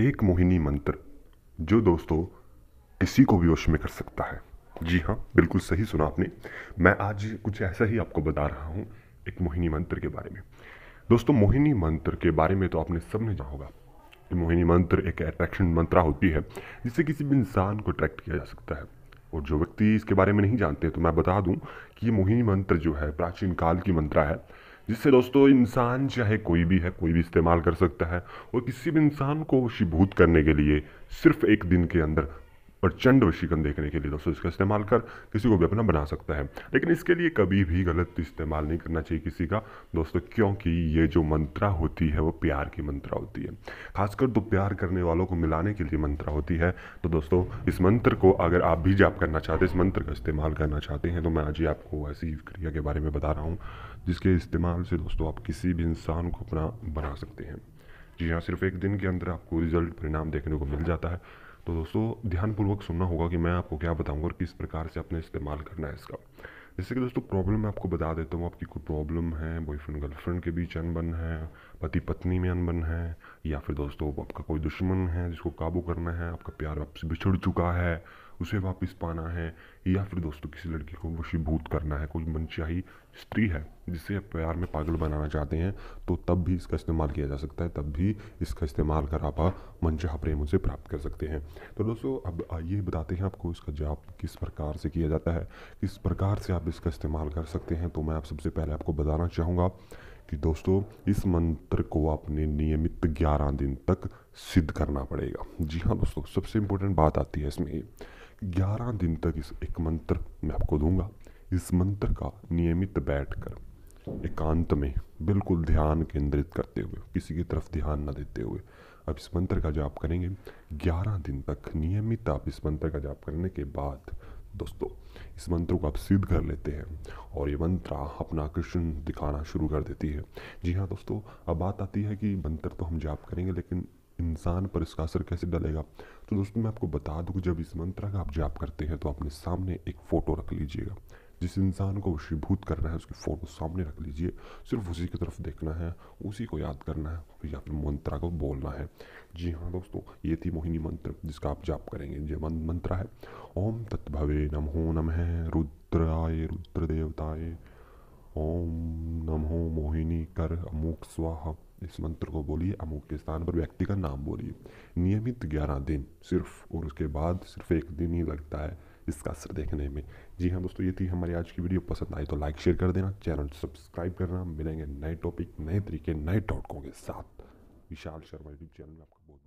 एक मोहिनी मंत्र जो दोस्तों किसी को भी वश में कर सकता है जी हाँ बिल्कुल सही सुना आपने मैं आज कुछ ऐसा ही आपको बता रहा हूँ एक मोहिनी मंत्र के बारे में दोस्तों मोहिनी मंत्र के बारे में तो आपने सबने जाना होगा कि मोहिनी मंत्र एक अट्रैक्शन मंत्रा होती है जिससे किसी भी इंसान को अट्रैक्ट किया जा सकता है और जो व्यक्ति इसके बारे में नहीं जानते तो मैं बता दूं कि ये मोहिनी मंत्र जो है प्राचीन काल की मंत्रा है जिससे दोस्तों इंसान चाहे कोई भी है कोई भी इस्तेमाल कर सकता है और किसी भी इंसान को वशीभूत करने के लिए सिर्फ एक दिन के अंदर प्रचंड वशीकरण देखने के लिए दोस्तों इसका इस्तेमाल कर किसी को भी अपना बना सकता है लेकिन इसके लिए कभी भी गलत इस्तेमाल नहीं करना चाहिए किसी का दोस्तों क्योंकि ये जो मंत्रा होती है वो प्यार की मंत्रा होती है खासकर तो प्यार करने वालों को मिलाने के लिए मंत्रा होती है तो दोस्तों इस मंत्र को अगर आप भी जाप करना चाहते हैं इस मंत्र का इस्तेमाल करना चाहते हैं तो मैं आज ही आपको ऐसी क्रिया के बारे में बता रहा हूँ जिसके इस्तेमाल से दोस्तों आप किसी भी इंसान को अपना बना सकते हैं जी हाँ सिर्फ एक दिन के अंदर आपको रिजल्ट परिणाम देखने को मिल जाता है तो दोस्तों ध्यानपूर्वक सुनना होगा कि मैं आपको क्या बताऊँगा और किस प्रकार से आपने इस्तेमाल करना है इसका जैसे कि दोस्तों प्रॉब्लम मैं आपको बता देता हूँ आपकी कोई प्रॉब्लम है बॉयफ्रेंड गर्लफ्रेंड के बीच अनबन है पति पत्नी में अनबन है या फिर दोस्तों आपका कोई दुश्मन है जिसको काबू करना है आपका प्यार आपसे बिछड़ चुका है उसे वापस पाना है या फिर दोस्तों किसी लड़की को वशीभूत करना है कोई मनचाही स्त्री है जिसे प्यार में पागल बनाना चाहते हैं तो तब भी इसका इस्तेमाल किया जा सकता है तब भी इसका इस्तेमाल कर आप मनचाह प्रेम उसे प्राप्त कर सकते हैं तो दोस्तों अब आइए बताते हैं आपको इसका जवाब किस प्रकार से किया जाता है किस प्रकार से आप इसका इस्तेमाल कर सकते हैं तो मैं आप सबसे पहले आपको बताना चाहूँगा कि दोस्तों इस मंत्र को आपने नियमित 11 दिन तक सिद्ध करना पड़ेगा जी हाँ दोस्तों सबसे इम्पोर्टेंट बात आती है इसमें ग्यारह दिन तक इस एक मंत्र मैं आपको दूंगा इस मंत्र का नियमित बैठकर एकांत में बिल्कुल ध्यान केंद्रित करते हुए किसी की तरफ ध्यान न देते हुए अब इस मंत्र का जाप करेंगे ग्यारह दिन तक नियमित आप इस मंत्र का जाप करने के बाद दोस्तों इस मंत्र को आप सिद्ध कर लेते हैं और ये मंत्र अपना आकर्षण दिखाना शुरू कर देती है जी हाँ दोस्तों अब बात आती है कि मंत्र तो हम जाप करेंगे लेकिन इंसान पर इसका असर कैसे डलेगा तो दोस्तों मैं आपको बता दूँ जब इस मंत्र का आप जाप करते हैं तो अपने सामने एक फ़ोटो रख लीजिएगा जिस इंसान को वशीभूत करना है उसकी फ़ोटो सामने रख लीजिए सिर्फ उसी की तरफ देखना है उसी को याद करना है या फिर मंत्रा को बोलना है जी हाँ दोस्तों ये थी मोहिनी मंत्र जिसका आप जाप करेंगे जो मंत्रा है ओम तत्भवे नमो नम है रुद्राय रुद्र देवताए ओम नमो मोहिनी कर अमुक स्वाहा इस मंत्र को बोलिए अमुक के स्थान पर व्यक्ति का नाम बोलिए नियमित ग्यारह दिन सिर्फ और उसके बाद सिर्फ एक दिन ही लगता है इसका असर देखने में जी हाँ दोस्तों ये थी हमारी आज की वीडियो पसंद आई तो लाइक शेयर कर देना चैनल सब्सक्राइब करना मिलेंगे नए टॉपिक नए तरीके नए टॉटकों के साथ विशाल शर्मा यूट्यूब चैनल में आपका बहुत